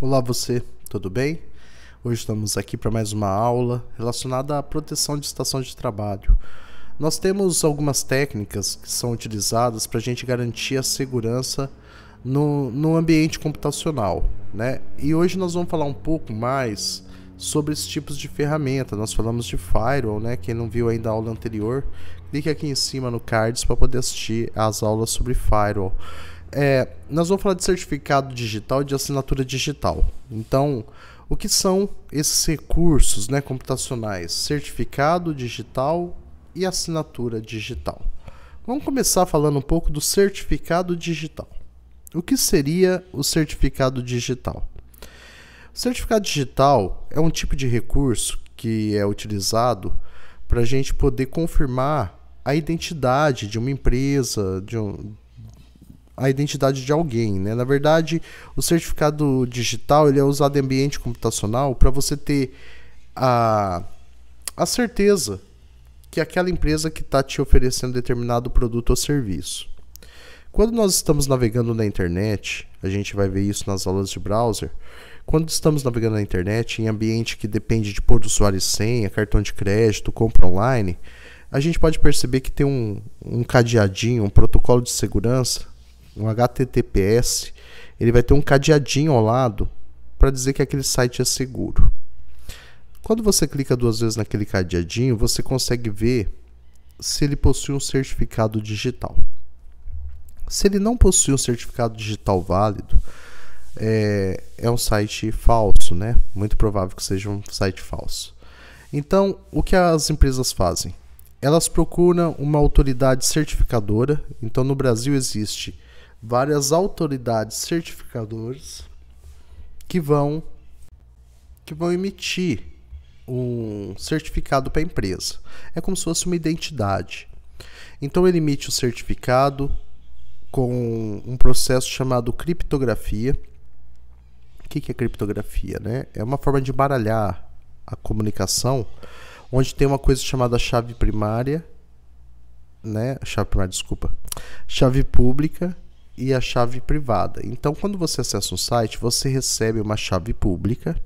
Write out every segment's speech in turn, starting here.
Olá você, tudo bem? Hoje estamos aqui para mais uma aula relacionada à proteção de estação de trabalho. Nós temos algumas técnicas que são utilizadas para a gente garantir a segurança no, no ambiente computacional, né? E hoje nós vamos falar um pouco mais sobre esses tipos de ferramenta. Nós falamos de firewall, né? Quem não viu ainda a aula anterior, clique aqui em cima no cards para poder assistir às aulas sobre firewall. É, nós vamos falar de certificado digital e de assinatura digital. Então, o que são esses recursos né, computacionais? Certificado digital e assinatura digital. Vamos começar falando um pouco do certificado digital. O que seria o certificado digital? O certificado digital é um tipo de recurso que é utilizado para a gente poder confirmar a identidade de uma empresa, de um, a identidade de alguém, né? Na verdade, o certificado digital ele é usado em ambiente computacional para você ter a, a certeza que aquela empresa que está te oferecendo determinado produto ou serviço. Quando nós estamos navegando na internet, a gente vai ver isso nas aulas de browser. Quando estamos navegando na internet, em ambiente que depende de pôr do usuário e senha, cartão de crédito, compra online, a gente pode perceber que tem um, um cadeadinho, um protocolo de segurança um HTTPS, ele vai ter um cadeadinho ao lado para dizer que aquele site é seguro. Quando você clica duas vezes naquele cadeadinho, você consegue ver se ele possui um certificado digital. Se ele não possui um certificado digital válido, é, é, um site falso, né? Muito provável que seja um site falso. Então, o que as empresas fazem? Elas procuram uma autoridade certificadora. Então, no Brasil existe várias autoridades certificadoras que vão que vão emitir um certificado para a empresa. É como se fosse uma identidade. Então ele emite o certificado com um processo chamado criptografia. O que é criptografia? Né? É uma forma de baralhar a comunicação, onde tem uma coisa chamada chave primária, né? Chave primária, desculpa. Chave pública e a chave privada. Então, quando você acessa um site, você recebe uma chave pública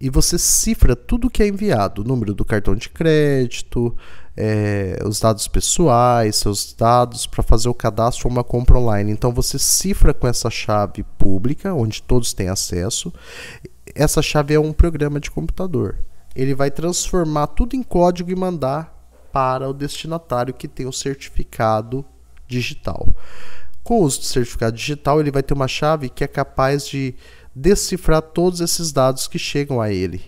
e você cifra tudo que é enviado: o número do cartão de crédito, é, os dados pessoais, seus dados para fazer o cadastro ou uma compra online. Então você cifra com essa chave pública, onde todos têm acesso. Essa chave é um programa de computador. Ele vai transformar tudo em código e mandar para o destinatário que tem o certificado digital. Com o uso de certificado digital, ele vai ter uma chave que é capaz de decifrar todos esses dados que chegam a ele.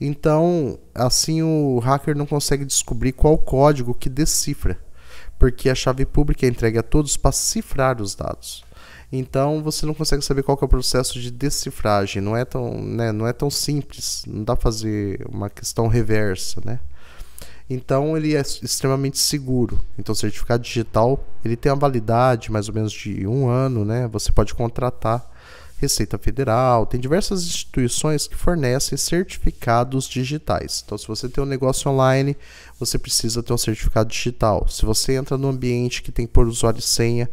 Então, assim o hacker não consegue descobrir qual código que decifra, porque a chave pública é entregue a todos para cifrar os dados. Então, você não consegue saber qual é o processo de decifragem, não é tão, né, não é tão simples, não dá para fazer uma questão reversa, né? Então ele é extremamente seguro. Então certificado digital ele tem uma validade mais ou menos de um ano, né? Você pode contratar Receita Federal, tem diversas instituições que fornecem certificados digitais. Então, se você tem um negócio online, você precisa ter um certificado digital. Se você entra no ambiente que tem por usuário e senha,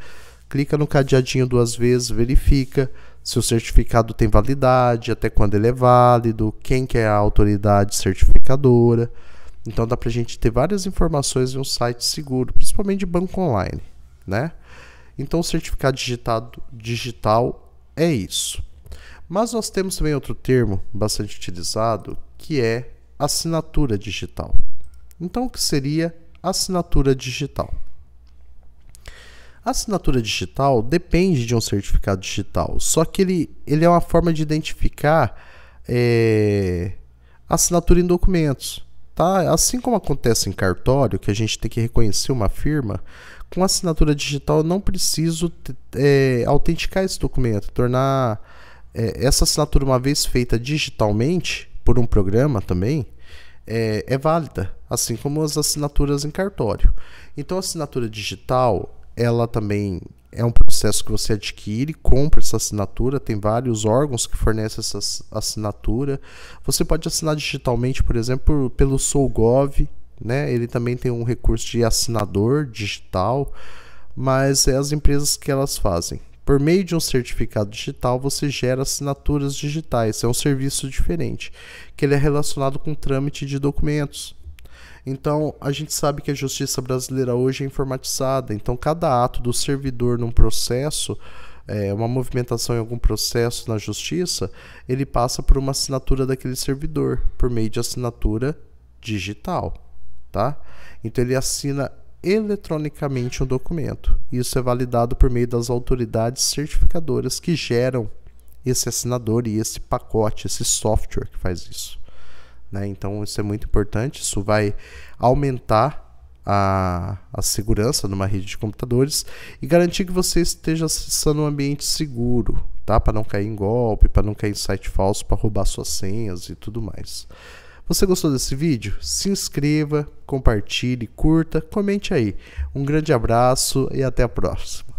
clica no cadeadinho duas vezes, verifica se o certificado tem validade, até quando ele é válido, quem que é a autoridade certificadora. Então dá para a gente ter várias informações em um site seguro, principalmente de banco online, né? Então o certificado digitado, digital é isso. Mas nós temos também outro termo bastante utilizado que é assinatura digital. Então o que seria assinatura digital? assinatura digital depende de um certificado digital, só que ele, ele é uma forma de identificar é, assinatura em documentos tá? Assim como acontece em cartório, que a gente tem que reconhecer uma firma, com assinatura digital eu não preciso é, autenticar esse documento, tornar é, essa assinatura uma vez feita digitalmente por um programa também é, é válida, assim como as assinaturas em cartório. Então, a assinatura digital ela também é um processo que você adquire, compra essa assinatura, tem vários órgãos que fornecem essa assinatura. Você pode assinar digitalmente, por exemplo, pelo Solgov, né? Ele também tem um recurso de assinador digital, mas é as empresas que elas fazem. Por meio de um certificado digital, você gera assinaturas digitais. É um serviço diferente, que ele é relacionado com trâmite de documentos. Então, a gente sabe que a justiça brasileira hoje é informatizada, então, cada ato do servidor num processo. É, uma movimentação em algum processo na justiça, ele passa por uma assinatura daquele servidor, por meio de assinatura digital, tá? Então ele assina eletronicamente um documento. Isso é validado por meio das autoridades certificadoras que geram esse assinador e esse pacote, esse software que faz isso. Né? Então isso é muito importante, isso vai aumentar a, a, segurança numa rede de computadores e garantir que você esteja acessando um ambiente seguro, tá? Para não cair em golpe, para não cair em site falso, para roubar suas senhas e tudo mais. Você gostou desse vídeo? Se inscreva, compartilhe, curta, comente aí. Um grande abraço e até a próxima.